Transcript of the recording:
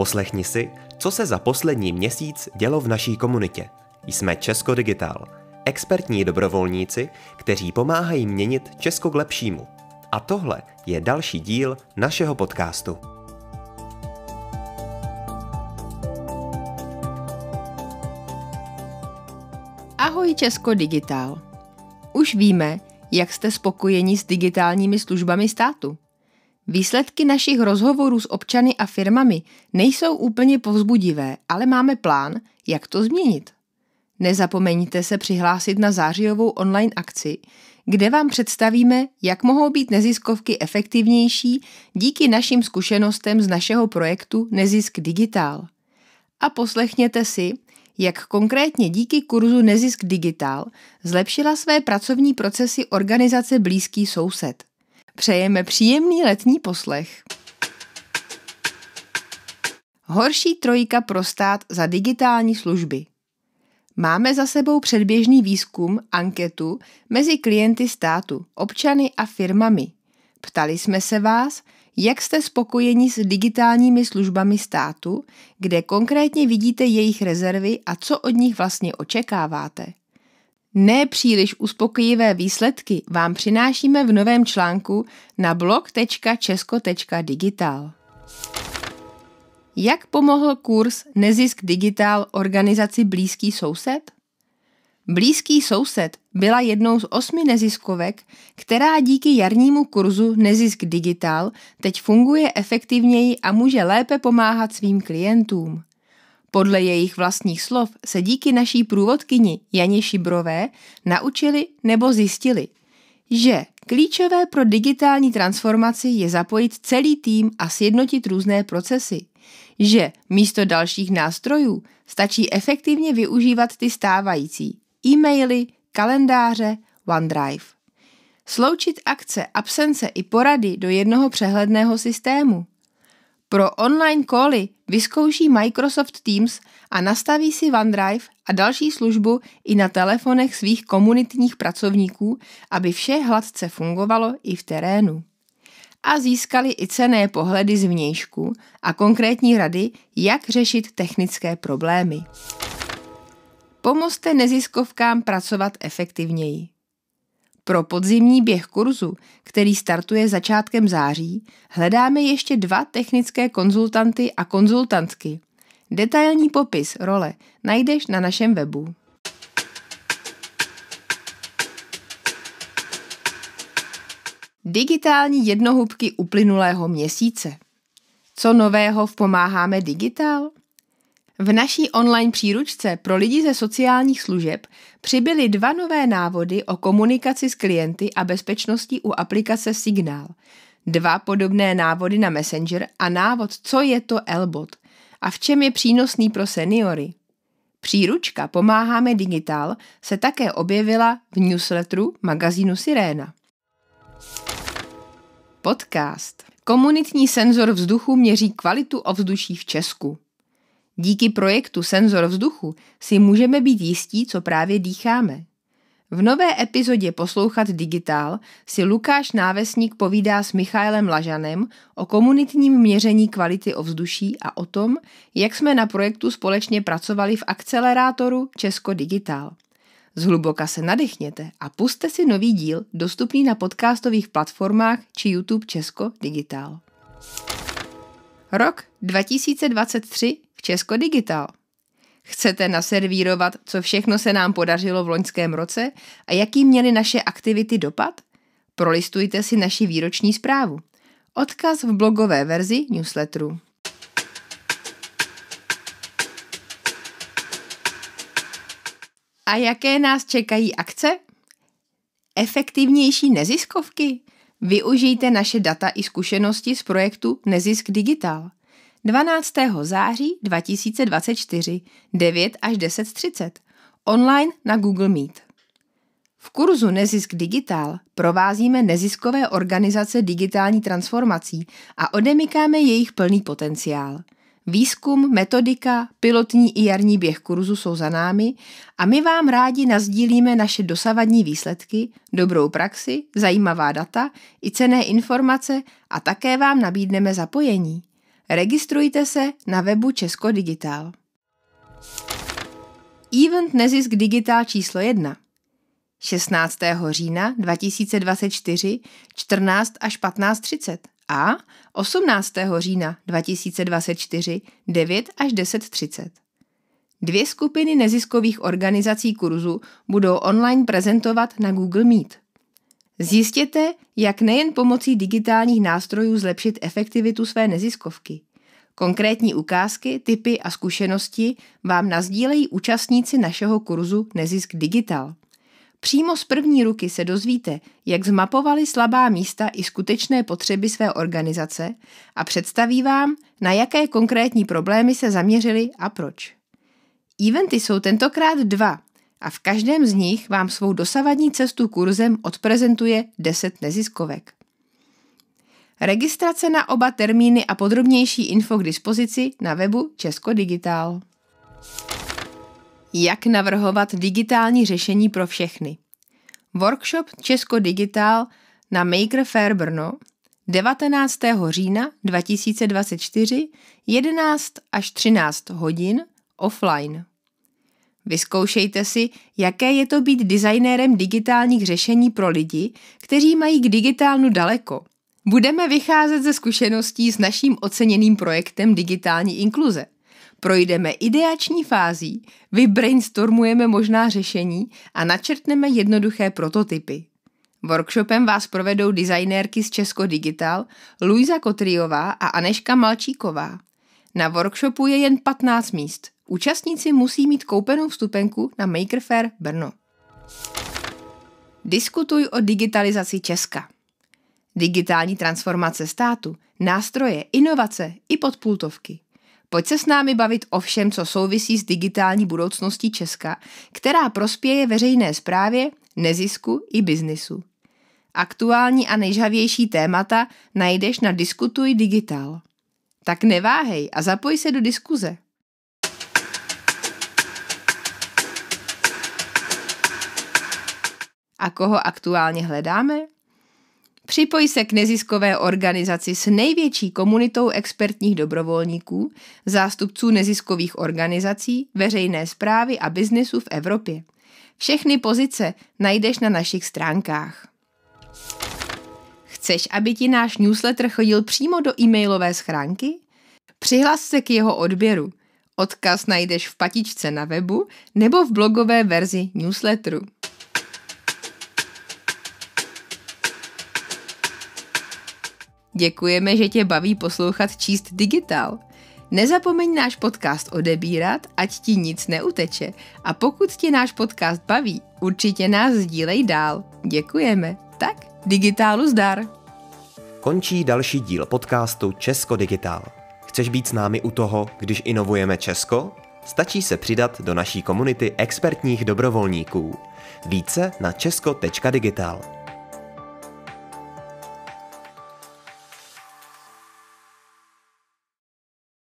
Poslechni si, co se za poslední měsíc dělo v naší komunitě. Jsme Česko Digital, expertní dobrovolníci, kteří pomáhají měnit Česko k lepšímu. A tohle je další díl našeho podcastu. Ahoj Česko Digital. Už víme, jak jste spokojeni s digitálními službami státu. Výsledky našich rozhovorů s občany a firmami nejsou úplně povzbudivé, ale máme plán, jak to změnit. Nezapomeňte se přihlásit na zářijovou online akci, kde vám představíme, jak mohou být neziskovky efektivnější díky našim zkušenostem z našeho projektu Nezisk Digitál. A poslechněte si, jak konkrétně díky kurzu Nezisk Digitál zlepšila své pracovní procesy organizace Blízký soused. Přejeme příjemný letní poslech. Horší trojka pro stát za digitální služby. Máme za sebou předběžný výzkum, anketu mezi klienty státu, občany a firmami. Ptali jsme se vás, jak jste spokojeni s digitálními službami státu, kde konkrétně vidíte jejich rezervy a co od nich vlastně očekáváte nepříliš uspokojivé výsledky vám přinášíme v novém článku na blog.česko.digital. Jak pomohl kurz Nezisk Digital organizaci Blízký soused? Blízký soused byla jednou z osmi neziskovek, která díky jarnímu kurzu Nezisk Digital teď funguje efektivněji a může lépe pomáhat svým klientům. Podle jejich vlastních slov se díky naší průvodkyni Janě Šibrové naučili nebo zjistili, že klíčové pro digitální transformaci je zapojit celý tým a sjednotit různé procesy, že místo dalších nástrojů stačí efektivně využívat ty stávající e-maily, kalendáře, OneDrive. Sloučit akce, absence i porady do jednoho přehledného systému. Pro online koly vyzkouší Microsoft Teams a nastaví si OneDrive a další službu i na telefonech svých komunitních pracovníků, aby vše hladce fungovalo i v terénu. A získali i cené pohledy z vnějšku a konkrétní rady, jak řešit technické problémy. Pomozte neziskovkám pracovat efektivněji. Pro podzimní běh kurzu, který startuje začátkem září, hledáme ještě dva technické konzultanty a konzultantky. Detailní popis role najdeš na našem webu. Digitální jednohubky uplynulého měsíce. Co nového v Pomáháme digitál? V naší online příručce pro lidi ze sociálních služeb přibyly dva nové návody o komunikaci s klienty a bezpečnosti u aplikace Signál, dva podobné návody na Messenger a návod Co je to Elbot a v čem je přínosný pro seniory. Příručka Pomáháme digitál se také objevila v newsletteru magazínu Siréna. Podcast Komunitní senzor vzduchu měří kvalitu ovzduší v Česku. Díky projektu Senzor vzduchu si můžeme být jistí, co právě dýcháme. V nové epizodě Poslouchat digitál si Lukáš Návesník povídá s Michailem Lažanem o komunitním měření kvality ovzduší a o tom, jak jsme na projektu společně pracovali v akcelerátoru Česko digitál. Zhluboka se nadechněte a puste si nový díl dostupný na podcastových platformách či YouTube Česko digitál. Rok 2023 v Česko Digital. Chcete naservírovat, co všechno se nám podařilo v loňském roce a jaký měly naše aktivity dopad? Prolistujte si naši výroční zprávu. Odkaz v blogové verzi newsletteru. A jaké nás čekají akce? Efektivnější neziskovky? Využijte naše data i zkušenosti z projektu Nezisk Digital – 12. září 2024 9 až 10.30 online na Google Meet. V kurzu Nezisk Digital provázíme neziskové organizace digitální transformací a odemykáme jejich plný potenciál. Výzkum, metodika, pilotní i jarní běh kurzu jsou za námi a my vám rádi nazdílíme naše dosavadní výsledky, dobrou praxi, zajímavá data i cené informace a také vám nabídneme zapojení. Registrujte se na webu Česko Digital. Event Nezisk Digital číslo 1 16. října 2024 14 až 15.30 a 18. října 2024 9 až 10.30. Dvě skupiny neziskových organizací kurzu budou online prezentovat na Google Meet. Zjistěte, jak nejen pomocí digitálních nástrojů zlepšit efektivitu své neziskovky. Konkrétní ukázky, typy a zkušenosti vám nazdílejí účastníci našeho kurzu Nezisk Digital. Přímo z první ruky se dozvíte, jak zmapovali slabá místa i skutečné potřeby své organizace a představí vám, na jaké konkrétní problémy se zaměřili a proč. Eventy jsou tentokrát dva – a v každém z nich vám svou dosavadní cestu kurzem odprezentuje 10 neziskovek. Registrace na oba termíny a podrobnější info k dispozici na webu Česko Digital. Jak navrhovat digitální řešení pro všechny? Workshop Česko Digital na Maker Fair Brno 19. října 2024 11 až 13 hodin offline. Vyzkoušejte si, jaké je to být designérem digitálních řešení pro lidi, kteří mají k digitálnu daleko. Budeme vycházet ze zkušeností s naším oceněným projektem digitální inkluze. Projdeme ideační fází, vybrainstormujeme možná řešení a načrtneme jednoduché prototypy. Workshopem vás provedou designérky z Česko Digital Luisa Kotriová a Aneška Malčíková. Na workshopu je jen 15 míst, Účastníci musí mít koupenou vstupenku na Maker Fair Brno. Diskutuj o digitalizaci Česka. Digitální transformace státu, nástroje, inovace i podpultovky. Pojď se s námi bavit o všem, co souvisí s digitální budoucností Česka, která prospěje veřejné správě, nezisku i biznisu. Aktuální a nejžavější témata najdeš na Diskutuj digital. Tak neváhej a zapoj se do diskuze. a koho aktuálně hledáme? Připoj se k neziskové organizaci s největší komunitou expertních dobrovolníků, zástupců neziskových organizací, veřejné zprávy a biznesu v Evropě. Všechny pozice najdeš na našich stránkách. Chceš, aby ti náš newsletter chodil přímo do e-mailové schránky? Přihlas se k jeho odběru. Odkaz najdeš v patičce na webu nebo v blogové verzi newsletteru. Děkujeme, že tě baví poslouchat Číst digitál. Nezapomeň náš podcast odebírat, ať ti nic neuteče. A pokud tě náš podcast baví, určitě nás sdílej dál. Děkujeme. Tak, digitálu zdar! Končí další díl podcastu Česko digitál. Chceš být s námi u toho, když inovujeme Česko? Stačí se přidat do naší komunity expertních dobrovolníků. Více na česko.digital.